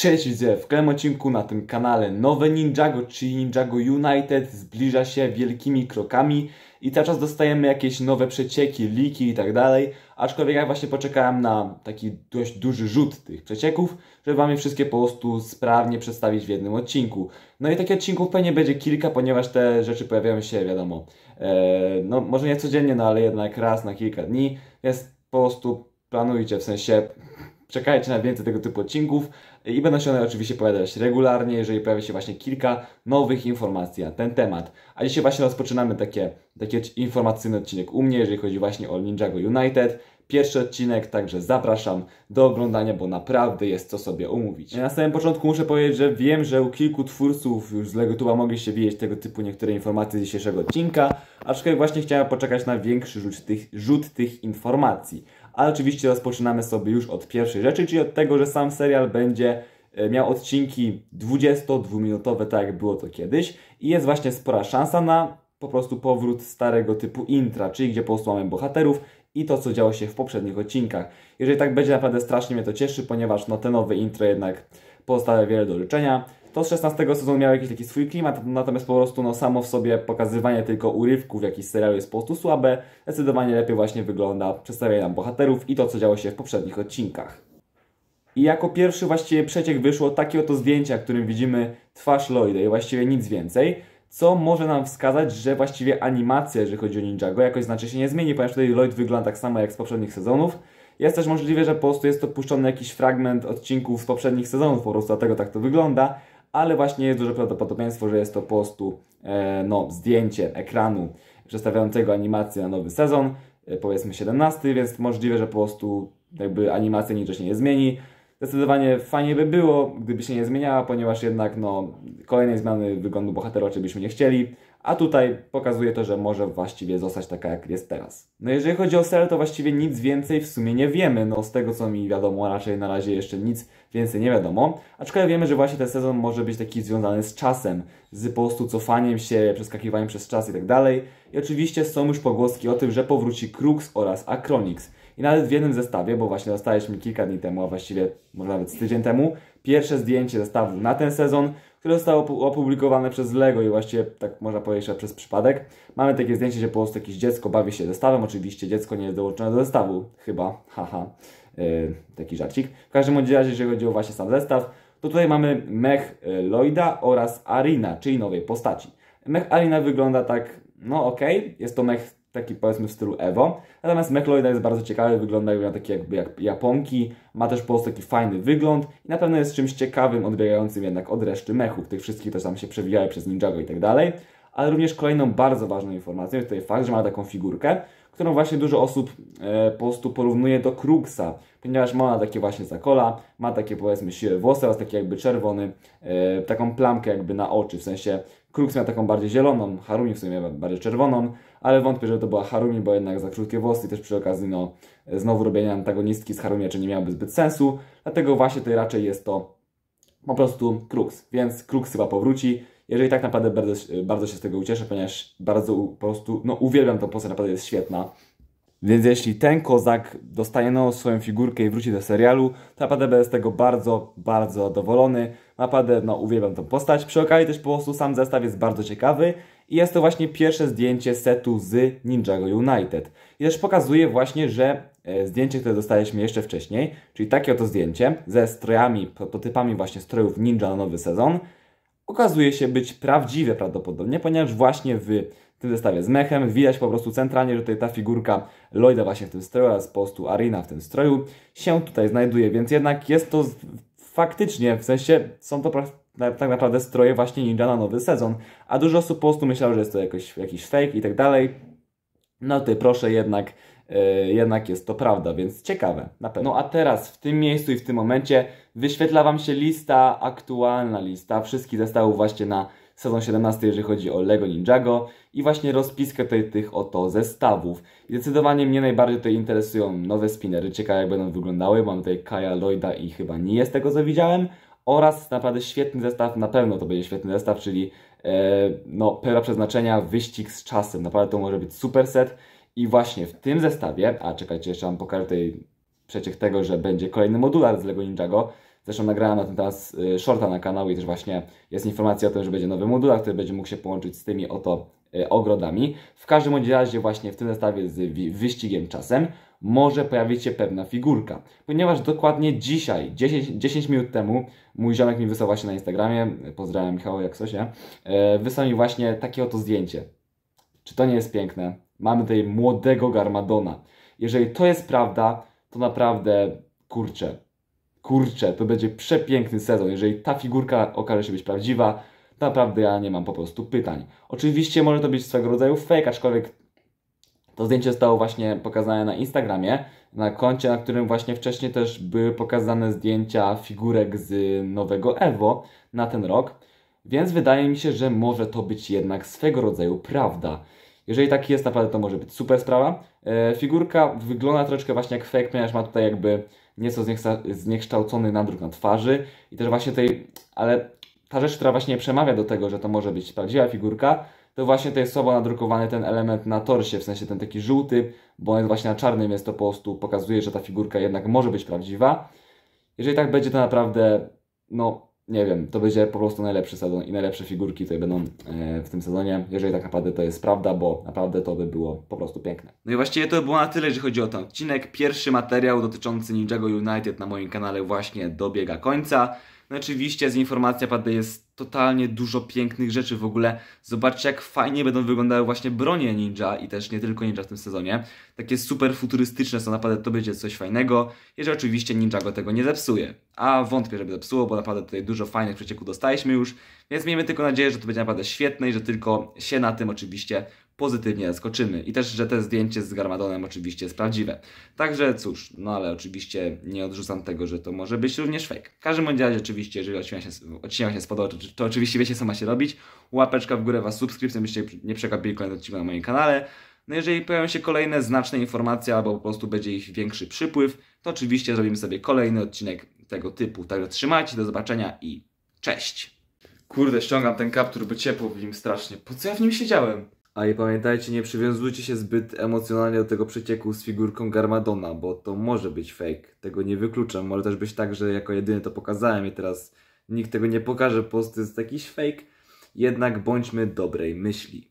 Cześć widzę, w kolejnym odcinku na tym kanale nowe Ninjago, czyli Ninjago United zbliża się wielkimi krokami i cały czas dostajemy jakieś nowe przecieki, liki i tak dalej, aczkolwiek ja właśnie poczekałem na taki dość duży rzut tych przecieków, żeby Wam je wszystkie po prostu sprawnie przedstawić w jednym odcinku. No i takich odcinków pewnie będzie kilka, ponieważ te rzeczy pojawiają się, wiadomo, e, no może nie codziennie, no ale jednak raz na kilka dni, więc po prostu planujcie, w sensie Czekajcie na więcej tego typu odcinków i będą się one oczywiście pojawiać regularnie, jeżeli pojawi się właśnie kilka nowych informacji na ten temat. A dzisiaj właśnie rozpoczynamy takie, taki informacyjny odcinek u mnie, jeżeli chodzi właśnie o Ninjago United. Pierwszy odcinek, także zapraszam do oglądania, bo naprawdę jest co sobie umówić. Na samym początku muszę powiedzieć, że wiem, że u kilku twórców już z LegoTuba mogliście widzieć tego typu niektóre informacje z dzisiejszego odcinka, aczkolwiek właśnie chciałem poczekać na większy rzut tych, rzut tych informacji ale oczywiście rozpoczynamy sobie już od pierwszej rzeczy, czyli od tego, że sam serial będzie e, miał odcinki 22-minutowe, tak jak było to kiedyś i jest właśnie spora szansa na po prostu powrót starego typu intra, czyli gdzie po prostu mamy bohaterów i to, co działo się w poprzednich odcinkach. Jeżeli tak będzie, naprawdę strasznie mnie to cieszy, ponieważ no, te nowe intro jednak pozostawia wiele do życzenia. To z 16 sezonu miał jakiś taki swój klimat, natomiast po prostu no, samo w sobie pokazywanie tylko urywków jakiś serialu jest po prostu słabe. Zdecydowanie lepiej właśnie wygląda przedstawienie nam bohaterów i to, co działo się w poprzednich odcinkach. I jako pierwszy właściwie przeciek wyszło takie oto zdjęcie, w którym widzimy twarz Lloyda i właściwie nic więcej, co może nam wskazać, że właściwie animacja, jeżeli chodzi o Ninjago, jakoś znacznie się nie zmieni, ponieważ tutaj Lloyd wygląda tak samo jak z poprzednich sezonów. Jest też możliwe, że po prostu jest to puszczony jakiś fragment odcinków z poprzednich sezonów, po prostu dlatego tak to wygląda, ale właśnie jest duże prawdopodobieństwo, że jest to po prostu e, no, zdjęcie ekranu przedstawiającego animację na nowy sezon, e, powiedzmy 17, więc możliwe, że po prostu jakby animacja niczego się nie zmieni. Zdecydowanie fajnie by było, gdyby się nie zmieniała, ponieważ jednak no, kolejnej zmiany wyglądu bohatera oczywiście nie chcieli, a tutaj pokazuje to, że może właściwie zostać taka jak jest teraz. No jeżeli chodzi o serial, to właściwie nic więcej w sumie nie wiemy, no z tego co mi wiadomo raczej na razie jeszcze nic więcej nie wiadomo. Aczkolwiek wiemy, że właśnie ten sezon może być taki związany z czasem, z po prostu cofaniem się, przeskakiwaniem przez czas i tak dalej. I oczywiście są już pogłoski o tym, że powróci Krux oraz Acronix. I nawet w jednym zestawie, bo właśnie dostaliśmy kilka dni temu, a właściwie może nawet tydzień temu, pierwsze zdjęcie zestawu na ten sezon, które zostało opublikowane przez Lego i właściwie tak można powiedzieć, że przez przypadek. Mamy takie zdjęcie, że po prostu jakieś dziecko bawi się zestawem. Oczywiście dziecko nie jest dołączone do zestawu, chyba, haha. E, taki żarcik. W każdym razie, jeżeli chodzi o właśnie sam zestaw, to tutaj mamy mech e, Lloyda oraz Arina, czyli nowej postaci. Mech Arina wygląda tak, no okej, okay. jest to mech taki powiedzmy w stylu Evo. Natomiast Mech Lloyd'a jest bardzo ciekawy, wygląda taki jakby jak Japonki, ma też po prostu taki fajny wygląd i na pewno jest czymś ciekawym, odbiegającym jednak od reszty mechów, tych wszystkich, które tam się przewijały przez Ninjago i tak dalej ale również kolejną bardzo ważną informacją jest tutaj fakt, że ma taką figurkę, którą właśnie dużo osób e, po prostu porównuje do Kruxa, ponieważ ma takie właśnie zakola, ma takie powiedzmy siłe włosy oraz taki jakby czerwony, e, taką plamkę jakby na oczy, w sensie Krux miał taką bardziej zieloną, Harumi w sumie bardziej czerwoną, ale wątpię, że to była Harumi, bo jednak za krótkie włosy też przy okazji no, znowu robienia antagonistki z Harumi, czy nie miałoby zbyt sensu, dlatego właśnie tutaj raczej jest to po prostu Krux, więc Krux chyba powróci, jeżeli tak naprawdę bardzo, bardzo się z tego ucieszę, ponieważ bardzo po prostu, no uwielbiam tą postać, naprawdę jest świetna. Więc jeśli ten kozak dostanie nową swoją figurkę i wróci do serialu, to naprawdę będę z tego bardzo, bardzo zadowolony. Naprawdę, no, uwielbiam tą postać. Przy okazji też po prostu sam zestaw jest bardzo ciekawy i jest to właśnie pierwsze zdjęcie setu z Ninjago United. I też pokazuje właśnie, że e, zdjęcie, które dostaliśmy jeszcze wcześniej, czyli takie oto zdjęcie ze strojami, prototypami właśnie strojów Ninja na nowy sezon, okazuje się być prawdziwe prawdopodobnie, ponieważ właśnie w tym zestawie z mechem widać po prostu centralnie, że tutaj ta figurka Lloyda właśnie w tym stroju oraz po prostu Arina w tym stroju się tutaj znajduje, więc jednak jest to faktycznie, w sensie są to tak naprawdę stroje właśnie ninja na nowy sezon, a dużo osób po prostu myślało, że jest to jakoś, jakiś fake i tak dalej. No ty proszę jednak E, jednak jest to prawda, więc ciekawe na pewno. No a teraz w tym miejscu i w tym momencie wyświetla Wam się lista, aktualna lista wszystkich zestawów właśnie na sezon 17, jeżeli chodzi o LEGO Ninjago i właśnie rozpiskę tej, tych oto zestawów. I zdecydowanie mnie najbardziej tutaj interesują nowe spinery, ciekawe jak będą wyglądały, mam tutaj Kaja, Lloyda i chyba nie jest tego co widziałem oraz naprawdę świetny zestaw, na pewno to będzie świetny zestaw, czyli e, no, pełna przeznaczenia, wyścig z czasem, naprawdę to może być super set i właśnie w tym zestawie, a czekajcie, jeszcze Wam pokażę tutaj przeciek tego, że będzie kolejny modular z LEGO Ninjago. Zresztą nagrałem na ten teraz y, shorta na kanał i też właśnie jest informacja o tym, że będzie nowy modular, który będzie mógł się połączyć z tymi oto y, ogrodami. W każdym razie właśnie w tym zestawie z wyścigiem czasem może pojawić się pewna figurka. Ponieważ dokładnie dzisiaj, 10, 10 minut temu, mój ziomek mi wysłał właśnie na Instagramie, pozdrawiam Michał jak coś, y, wysłał mi właśnie takie oto zdjęcie. Czy to nie jest piękne? Mamy tutaj młodego Garmadona. Jeżeli to jest prawda, to naprawdę kurczę, kurczę, to będzie przepiękny sezon. Jeżeli ta figurka okaże się być prawdziwa, to naprawdę ja nie mam po prostu pytań. Oczywiście może to być swego rodzaju fake, aczkolwiek to zdjęcie zostało właśnie pokazane na Instagramie, na koncie, na którym właśnie wcześniej też były pokazane zdjęcia figurek z nowego Evo na ten rok. Więc wydaje mi się, że może to być jednak swego rodzaju prawda. Jeżeli taki jest, naprawdę to może być super sprawa. E, figurka wygląda troszeczkę właśnie jak fake, ponieważ ma tutaj jakby nieco zniekształcony nadruk na twarzy i też właśnie tej, ale ta rzecz, która właśnie przemawia do tego, że to może być prawdziwa figurka, to właśnie to jest słabo nadrukowany ten element na torsie, w sensie ten taki żółty, bo on jest właśnie na czarnym, więc to po prostu pokazuje, że ta figurka jednak może być prawdziwa. Jeżeli tak będzie, to naprawdę, no, nie wiem, to będzie po prostu najlepszy sezon i najlepsze figurki tutaj będą e, w tym sezonie. Jeżeli tak naprawdę to jest prawda, bo naprawdę to by było po prostu piękne. No i właściwie to by było na tyle, jeżeli chodzi o ten odcinek. Pierwszy materiał dotyczący Ninjago United na moim kanale właśnie dobiega końca. No oczywiście z informacja padły jest totalnie dużo pięknych rzeczy w ogóle. Zobaczcie, jak fajnie będą wyglądały właśnie bronie ninja i też nie tylko ninja w tym sezonie. Takie super futurystyczne są, naprawdę to będzie coś fajnego, jeżeli oczywiście ninja go tego nie zepsuje. A wątpię, żeby zepsuło, bo naprawdę tutaj dużo fajnych przecieków dostaliśmy już, więc miejmy tylko nadzieję, że to będzie naprawdę świetne i że tylko się na tym oczywiście pozytywnie zaskoczymy. I też, że te zdjęcie z Garmadonem oczywiście jest prawdziwe. Także cóż, no ale oczywiście nie odrzucam tego, że to może być również fake. W każdym bądź razie oczywiście, jeżeli odcinek się, odcinek się spodobał, to, to, oczywiście wiecie co macie robić. Łapeczka w górę Was, subskrypcja, byście nie przegapili kolejnego odcinka na moim kanale. No jeżeli pojawią się kolejne znaczne informacje albo po prostu będzie ich większy przypływ, to oczywiście zrobimy sobie kolejny odcinek tego typu. Także trzymajcie, do zobaczenia i cześć! Kurde, ściągam ten kaptur, bo ciepło w nim strasznie. Po co ja w nim siedziałem? A i pamiętajcie, nie przywiązujcie się zbyt emocjonalnie do tego przecieku z figurką Garmadona, bo to może być fake. Tego nie wykluczam. Może też być tak, że jako jedyny to pokazałem i teraz nikt tego nie pokaże, po prostu jest jakiś fake. Jednak bądźmy dobrej myśli.